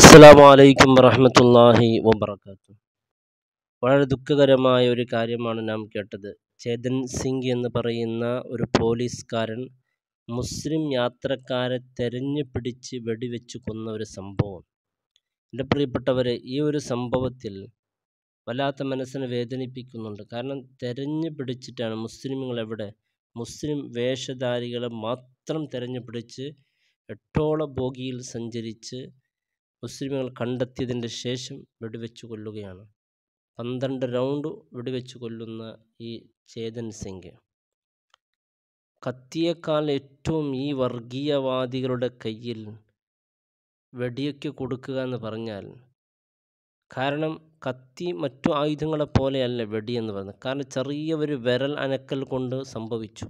അസ്സാം വലൈക്കും വറഹമത്തല്ലാഹി വബർക്കാത്തു വളരെ ദുഃഖകരമായ ഒരു കാര്യമാണ് നാം കേട്ടത് ചേതൻ സിംഗ് എന്ന് പറയുന്ന ഒരു പോലീസുകാരൻ മുസ്ലിം യാത്രക്കാരെ തെരഞ്ഞു പിടിച്ച് വെടിവെച്ച് കൊന്ന ഒരു സംഭവം എൻ്റെ പ്രിയപ്പെട്ടവരെ ഈ ഒരു സംഭവത്തിൽ വല്ലാത്ത മനസ്സിനെ വേദനിപ്പിക്കുന്നുണ്ട് കാരണം തെരഞ്ഞു പിടിച്ചിട്ടാണ് എവിടെ മുസ്ലിം വേഷധാരികളെ മാത്രം തെരഞ്ഞു പിടിച്ച് എട്ടോള ബോഗിയിൽ സഞ്ചരിച്ച് മുസ്ലിമുകൾ കണ്ടെത്തിയതിൻ്റെ ശേഷം വെടിവെച്ച് കൊല്ലുകയാണ് പന്ത്രണ്ട് റൗണ്ട് വെടിവെച്ച് കൊല്ലുന്ന ഈ ചേതൻ സിംഗ് കത്തിയേക്കാൾ ഏറ്റവും ഈ വർഗീയവാദികളുടെ കയ്യിൽ വെടിയൊക്കെ കൊടുക്കുക എന്ന് പറഞ്ഞാൽ കാരണം കത്തി മറ്റു ആയുധങ്ങളെ പോലെയല്ല വെടിയെന്ന് പറയുന്നത് കാരണം ചെറിയ ഒരു വിരൽ അനക്കൽ കൊണ്ട് സംഭവിച്ചു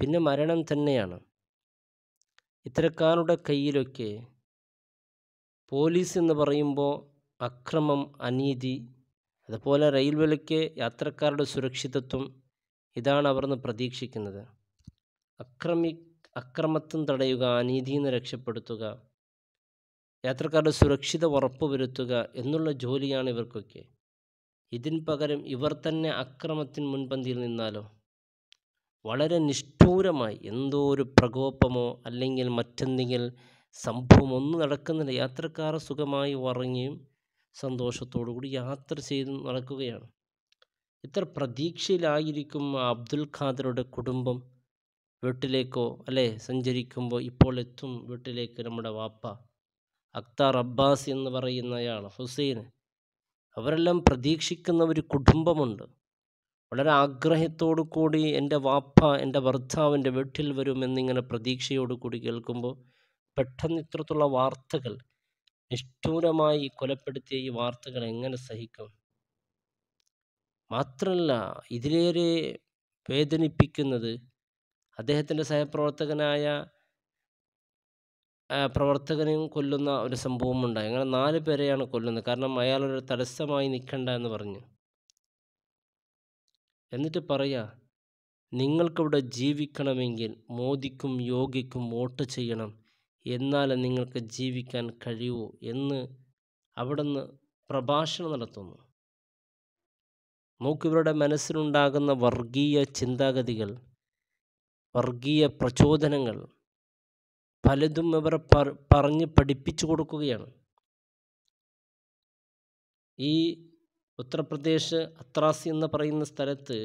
പിന്നെ മരണം തന്നെയാണ് ഇത്തരക്കാരുടെ കയ്യിലൊക്കെ പോലീസ് എന്ന് പറയുമ്പോൾ അക്രമം അനീതി അതുപോലെ റെയിൽവേയിലേക്ക് യാത്രക്കാരുടെ സുരക്ഷിതത്വം ഇതാണ് അവർ നിന്ന് പ്രതീക്ഷിക്കുന്നത് അക്രമി അക്രമത്വം തടയുക അനീതിയിൽ നിന്ന് രക്ഷപ്പെടുത്തുക യാത്രക്കാരുടെ സുരക്ഷിത ഉറപ്പുവരുത്തുക എന്നുള്ള ജോലിയാണ് ഇവർക്കൊക്കെ ഇതിന് പകരം ഇവർ തന്നെ അക്രമത്തിന് മുൻപന്തിയിൽ നിന്നാലോ വളരെ നിഷ്ഠൂരമായി എന്തോ ഒരു പ്രകോപമോ അല്ലെങ്കിൽ മറ്റെന്തെങ്കിലും സംഭവം ഒന്നും നടക്കുന്നില്ല യാത്രക്കാർ സുഖമായി ഉറങ്ങിയും കൂടി യാത്ര ചെയ്ത് നടക്കുകയാണ് ഇത്ര പ്രതീക്ഷയിലായിരിക്കും അബ്ദുൽ ഖാദറുടെ കുടുംബം വീട്ടിലേക്കോ അല്ലേ സഞ്ചരിക്കുമ്പോൾ ഇപ്പോൾ എത്തും വീട്ടിലേക്ക് നമ്മുടെ വാപ്പ അക്താർ അബ്ബാസ് എന്ന് പറയുന്ന അയാൾ ഹുസൈൻ അവരെല്ലാം പ്രതീക്ഷിക്കുന്ന ഒരു കുടുംബമുണ്ട് വളരെ ആഗ്രഹത്തോടു കൂടി എൻ്റെ വാപ്പ എൻ്റെ ഭർത്താവിൻ്റെ വീട്ടിൽ വരുമെന്നിങ്ങനെ പ്രതീക്ഷയോടു കൂടി കേൾക്കുമ്പോൾ പെട്ടെന്ന് ഇത്തരത്തിലുള്ള വാർത്തകൾ നിഷ്ഠൂരമായി കൊലപ്പെടുത്തിയ ഈ വാർത്തകൾ എങ്ങനെ സഹിക്കും മാത്രമല്ല ഇതിലേറെ വേദനിപ്പിക്കുന്നത് അദ്ദേഹത്തിൻ്റെ സഹപ്രവർത്തകനായ പ്രവർത്തകനെയും കൊല്ലുന്ന ഒരു സംഭവമുണ്ടായി അങ്ങനെ നാല് പേരെയാണ് കൊല്ലുന്നത് കാരണം അയാളൊരു തടസ്സമായി നിൽക്കണ്ട എന്ന് പറഞ്ഞു എന്നിട്ട് പറയാ നിങ്ങൾക്കിവിടെ ജീവിക്കണമെങ്കിൽ മോദിക്കും യോഗിക്കും വോട്ട് ചെയ്യണം എന്നാലും നിങ്ങൾക്ക് ജീവിക്കാൻ കഴിയുമോ എന്ന് അവിടുന്ന് പ്രഭാഷണം നടത്തുന്നു നോക്കിവരുടെ മനസ്സിലുണ്ടാകുന്ന വർഗീയ ചിന്താഗതികൾ വർഗീയ പ്രചോദനങ്ങൾ പലതും ഇവർ പറഞ്ഞ് പഠിപ്പിച്ചു കൊടുക്കുകയാണ് ഈ ഉത്തർപ്രദേശ് അത്രാസി എന്ന് പറയുന്ന സ്ഥലത്ത്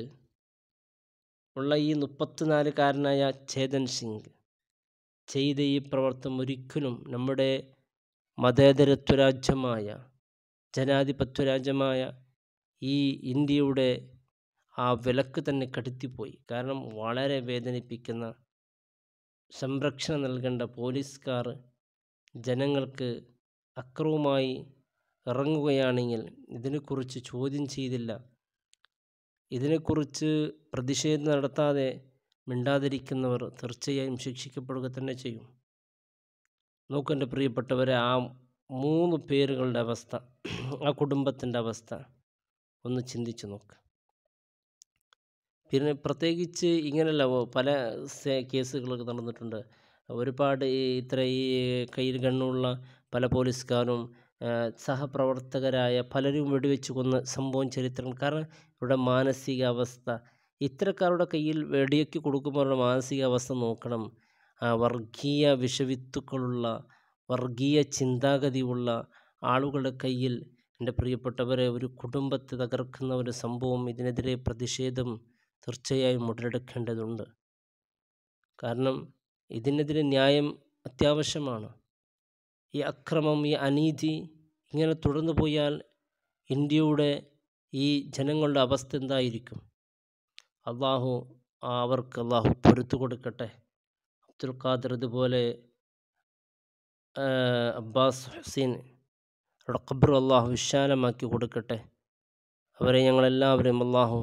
ഉള്ള ഈ മുപ്പത്തിനാലുകാരനായ ചേതൻ സിംഗ് ചെയ്ത ഈ പ്രവർത്തനം ഒരിക്കലും നമ്മുടെ മതേതരത്വ രാജ്യമായ ജനാധിപത്യ രാജ്യമായ ഈ ഇന്ത്യയുടെ ആ വിലക്ക് തന്നെ കടുത്തിപ്പോയി കാരണം വളരെ വേദനിപ്പിക്കുന്ന സംരക്ഷണം നൽകേണ്ട പോലീസുകാർ ജനങ്ങൾക്ക് അക്രമമായി ഇറങ്ങുകയാണെങ്കിൽ ഇതിനെക്കുറിച്ച് ചോദ്യം ചെയ്തില്ല ഇതിനെക്കുറിച്ച് പ്രതിഷേധം നടത്താതെ മിണ്ടാതിരിക്കുന്നവർ തീർച്ചയായും ശിക്ഷിക്കപ്പെടുക തന്നെ ചെയ്യും നോക്കെൻ്റെ പ്രിയപ്പെട്ടവരെ ആ മൂന്ന് പേരുകളുടെ അവസ്ഥ ആ കുടുംബത്തിൻ്റെ അവസ്ഥ ഒന്ന് ചിന്തിച്ച് നോക്ക് പിന്നെ പ്രത്യേകിച്ച് ഇങ്ങനെയല്ല പല കേസുകളൊക്കെ നടന്നിട്ടുണ്ട് ഒരുപാട് ഇത്ര ഈ കയ്യിൽ കണ്ണുള്ള പല പോലീസുകാരും സഹപ്രവർത്തകരായ പലരും വെടിവെച്ച് കൊന്ന സംഭവം ചരിത്രം കാരണം ഇവിടെ മാനസികാവസ്ഥ ഇത്തരക്കാരുടെ കയ്യിൽ വെടിയൊക്കെ കൊടുക്കുമ്പോൾ അവരുടെ മാനസികാവസ്ഥ നോക്കണം വർഗീയ വിഷവിത്തുക്കളുള്ള വർഗീയ ചിന്താഗതിയുള്ള ആളുകളുടെ കയ്യിൽ എൻ്റെ പ്രിയപ്പെട്ടവരെ ഒരു കുടുംബത്തെ തകർക്കുന്ന ഒരു സംഭവം ഇതിനെതിരെ പ്രതിഷേധം തീർച്ചയായും ഉടലെടുക്കേണ്ടതുണ്ട് കാരണം ഇതിനെതിരെ ന്യായം അത്യാവശ്യമാണ് ഈ അക്രമം ഈ അനീതി ഇങ്ങനെ തുടർന്നു പോയാൽ ഇന്ത്യയുടെ ഈ ജനങ്ങളുടെ അവസ്ഥ എന്തായിരിക്കും അള്ളാഹു അവർക്ക് അള്ളാഹു പൊരുത്തു കൊടുക്കട്ടെ അബ്ദുൽ ഖാദർ ഇതുപോലെ അബ്ബാസ് ഹുസൈൻ ഖബ്ർ അള്ളാഹു വിശാലമാക്കി കൊടുക്കട്ടെ അവരെ ഞങ്ങളെല്ലാവരും അള്ളാഹു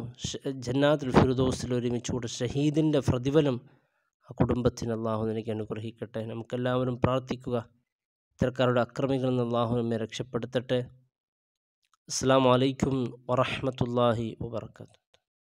ജന്നാത്തുൽ ഫിറുദോസിൽ ഒരുമിച്ച് കൂടെ ഷഹീദിൻ്റെ പ്രതിഫലം ആ കുടുംബത്തിന് അള്ളാഹു നിനക്ക് അനുഗ്രഹിക്കട്ടെ നമുക്കെല്ലാവരും പ്രാർത്ഥിക്കുക ഇത്തരക്കാരുടെ അക്രമികളിൽ നിന്ന് അള്ളാഹു നമ്മെ രക്ഷപ്പെടുത്തട്ടെ അസ്സാം വലൈക്കും വറഹമത്തല്ലാഹി വാബർക്കാത്തു